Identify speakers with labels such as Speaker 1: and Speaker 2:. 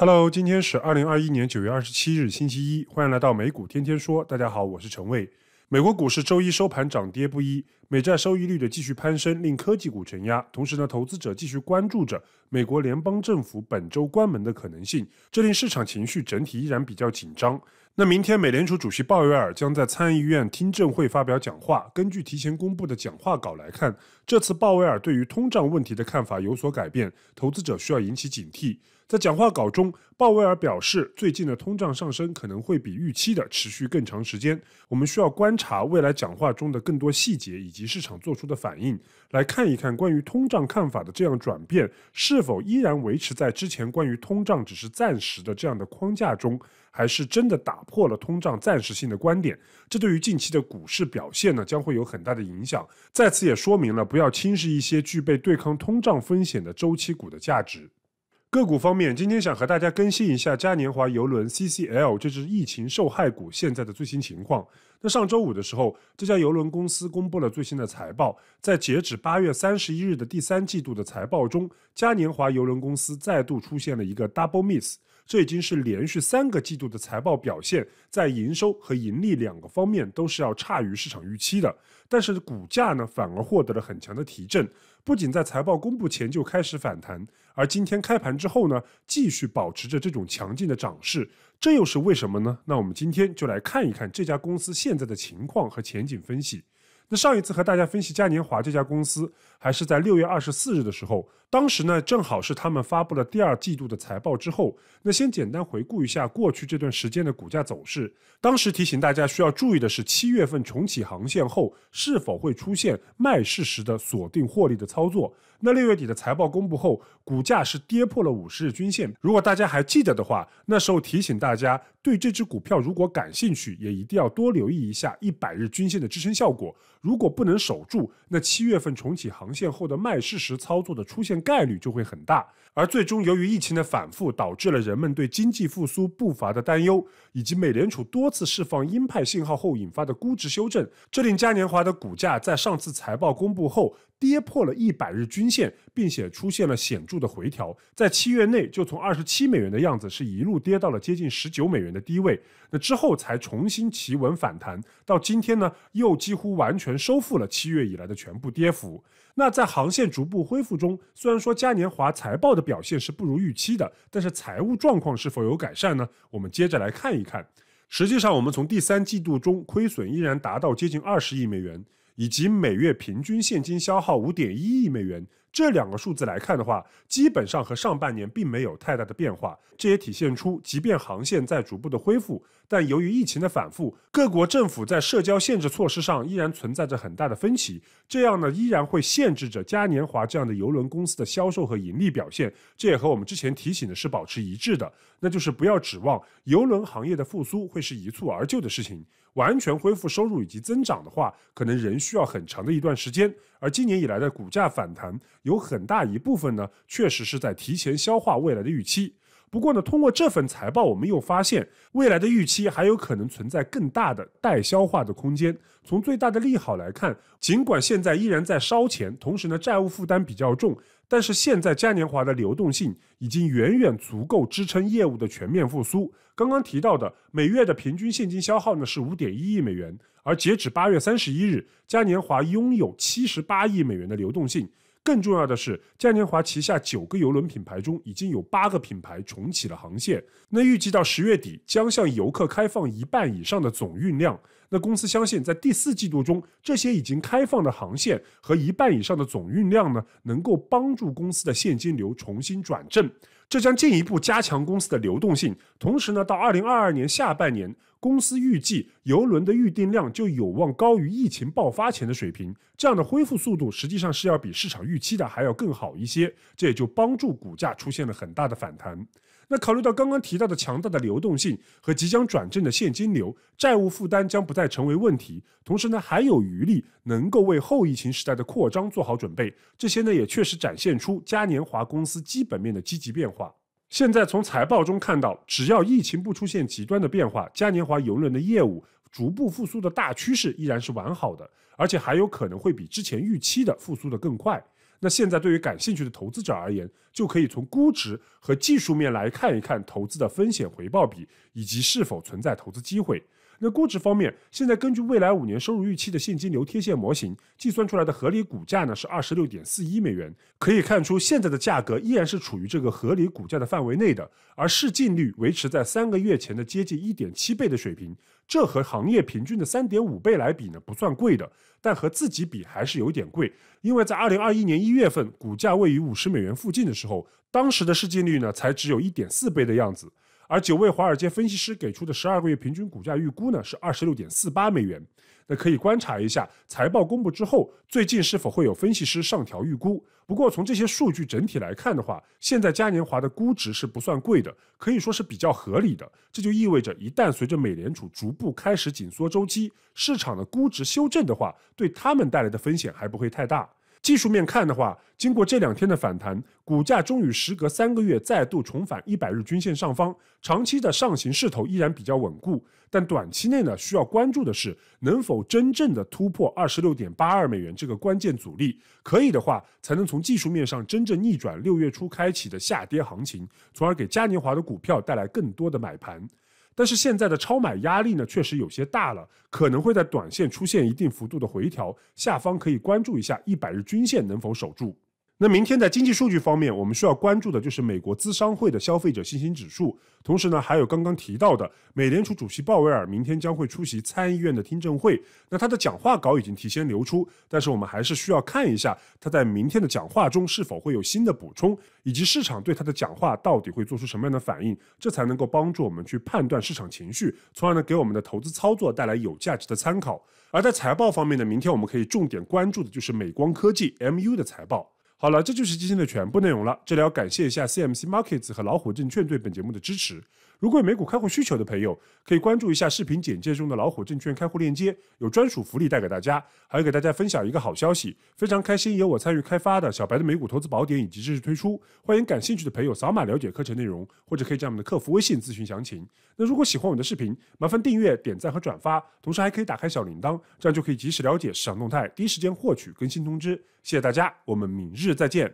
Speaker 1: Hello，今天是二零二一年九月二十七日，星期一，欢迎来到美股天天说。大家好，我是陈卫。美国股市周一收盘涨跌不一，美债收益率的继续攀升令科技股承压，同时呢，投资者继续关注着。美国联邦政府本周关门的可能性，这令市场情绪整体依然比较紧张。那明天美联储主席鲍威尔将在参议院听证会发表讲话。根据提前公布的讲话稿来看，这次鲍威尔对于通胀问题的看法有所改变，投资者需要引起警惕。在讲话稿中，鲍威尔表示，最近的通胀上升可能会比预期的持续更长时间。我们需要观察未来讲话中的更多细节以及市场做出的反应，来看一看关于通胀看法的这样转变是。是否依然维持在之前关于通胀只是暂时的这样的框架中，还是真的打破了通胀暂时性的观点？这对于近期的股市表现呢，将会有很大的影响。在此也说明了不要轻视一些具备对抗通胀风险的周期股的价值。个股方面，今天想和大家更新一下嘉年华邮轮 CCL 这支疫情受害股现在的最新情况。那上周五的时候，这家邮轮公司公布了最新的财报，在截止八月三十一日的第三季度的财报中，嘉年华邮轮公司再度出现了一个 double miss。这已经是连续三个季度的财报表现，在营收和盈利两个方面都是要差于市场预期的，但是股价呢反而获得了很强的提振，不仅在财报公布前就开始反弹，而今天开盘之后呢，继续保持着这种强劲的涨势，这又是为什么呢？那我们今天就来看一看这家公司现在的情况和前景分析。那上一次和大家分析嘉年华这家公司。还是在六月二十四日的时候，当时呢正好是他们发布了第二季度的财报之后。那先简单回顾一下过去这段时间的股价走势。当时提醒大家需要注意的是，七月份重启航线后是否会出现卖市时的锁定获利的操作。那六月底的财报公布后，股价是跌破了五十日均线。如果大家还记得的话，那时候提醒大家，对这只股票如果感兴趣，也一定要多留意一下一百日均线的支撑效果。如果不能守住，那七月份重启航。重现后的卖市时操作的出现概率就会很大，而最终由于疫情的反复，导致了人们对经济复苏步伐的担忧。以及美联储多次释放鹰派信号后引发的估值修正，这令嘉年华的股价在上次财报公布后跌破了一百日均线，并且出现了显著的回调，在七月内就从二十七美元的样子是一路跌到了接近十九美元的低位，那之后才重新企稳反弹，到今天呢又几乎完全收复了七月以来的全部跌幅。那在航线逐步恢复中，虽然说嘉年华财报的表现是不如预期的，但是财务状况是否有改善呢？我们接着来看。你看，实际上我们从第三季度中亏损依然达到接近二十亿美元，以及每月平均现金消耗五点一亿美元。这两个数字来看的话，基本上和上半年并没有太大的变化。这也体现出，即便航线在逐步的恢复，但由于疫情的反复，各国政府在社交限制措施上依然存在着很大的分歧。这样呢，依然会限制着嘉年华这样的邮轮公司的销售和盈利表现。这也和我们之前提醒的是保持一致的，那就是不要指望邮轮行业的复苏会是一蹴而就的事情。完全恢复收入以及增长的话，可能仍需要很长的一段时间。而今年以来的股价反弹。有很大一部分呢，确实是在提前消化未来的预期。不过呢，通过这份财报，我们又发现未来的预期还有可能存在更大的待消化的空间。从最大的利好来看，尽管现在依然在烧钱，同时呢债务负担比较重，但是现在嘉年华的流动性已经远远足够支撑业务的全面复苏。刚刚提到的每月的平均现金消耗呢是五点一亿美元，而截止八月三十一日，嘉年华拥有七十八亿美元的流动性。更重要的是，嘉年华旗下九个邮轮品牌中，已经有八个品牌重启了航线。那预计到十月底，将向游客开放一半以上的总运量。那公司相信，在第四季度中，这些已经开放的航线和一半以上的总运量呢，能够帮助公司的现金流重新转正。这将进一步加强公司的流动性。同时呢，到二零二二年下半年，公司预计游轮的预订量就有望高于疫情爆发前的水平。这样的恢复速度实际上是要比市场预期的还要更好一些。这也就帮助股价出现了很大的反弹。那考虑到刚刚提到的强大的流动性和即将转正的现金流，债务负担将不再成为问题，同时呢还有余力能够为后疫情时代的扩张做好准备。这些呢也确实展现出嘉年华公司基本面的积极变化。现在从财报中看到，只要疫情不出现极端的变化，嘉年华游轮的业务逐步复苏的大趋势依然是完好的，而且还有可能会比之前预期的复苏的更快。那现在对于感兴趣的投资者而言，就可以从估值和技术面来看一看投资的风险回报比，以及是否存在投资机会。那估值方面，现在根据未来五年收入预期的现金流贴现模型计算出来的合理股价呢是二十六点四一美元。可以看出，现在的价格依然是处于这个合理股价的范围内的，而市净率维持在三个月前的接近一点七倍的水平，这和行业平均的三点五倍来比呢不算贵的，但和自己比还是有点贵，因为在二零二一年一月份股价位于五十美元附近的时候，当时的市净率呢才只有一点四倍的样子。而九位华尔街分析师给出的十二个月平均股价预估呢是二十六点四八美元。那可以观察一下财报公布之后最近是否会有分析师上调预估。不过从这些数据整体来看的话，现在嘉年华的估值是不算贵的，可以说是比较合理的。这就意味着一旦随着美联储逐步开始紧缩周期，市场的估值修正的话，对他们带来的风险还不会太大。技术面看的话，经过这两天的反弹，股价终于时隔三个月再度重返一百日均线上方，长期的上行势头依然比较稳固。但短期内呢，需要关注的是能否真正的突破二十六点八二美元这个关键阻力。可以的话，才能从技术面上真正逆转六月初开启的下跌行情，从而给嘉年华的股票带来更多的买盘。但是现在的超买压力呢，确实有些大了，可能会在短线出现一定幅度的回调，下方可以关注一下一百日均线能否守住。那明天在经济数据方面，我们需要关注的就是美国资商会的消费者信心指数，同时呢，还有刚刚提到的美联储主席鲍威尔明天将会出席参议院的听证会。那他的讲话稿已经提前流出，但是我们还是需要看一下他在明天的讲话中是否会有新的补充，以及市场对他的讲话到底会做出什么样的反应，这才能够帮助我们去判断市场情绪，从而呢给我们的投资操作带来有价值的参考。而在财报方面呢，明天我们可以重点关注的就是美光科技 MU 的财报。好了，这就是今天的全部内容了。这里要感谢一下 CMC Markets 和老虎证券对本节目的支持。如果有美股开户需求的朋友，可以关注一下视频简介中的老虎证券开户链接，有专属福利带给大家。还要给大家分享一个好消息，非常开心有我参与开发的小白的美股投资宝典以及正式推出，欢迎感兴趣的朋友扫码了解课程内容，或者可以加我们的客服微信咨询详情。那如果喜欢我的视频，麻烦订阅、点赞和转发，同时还可以打开小铃铛，这样就可以及时了解市场动态，第一时间获取更新通知。谢谢大家，我们明日再见。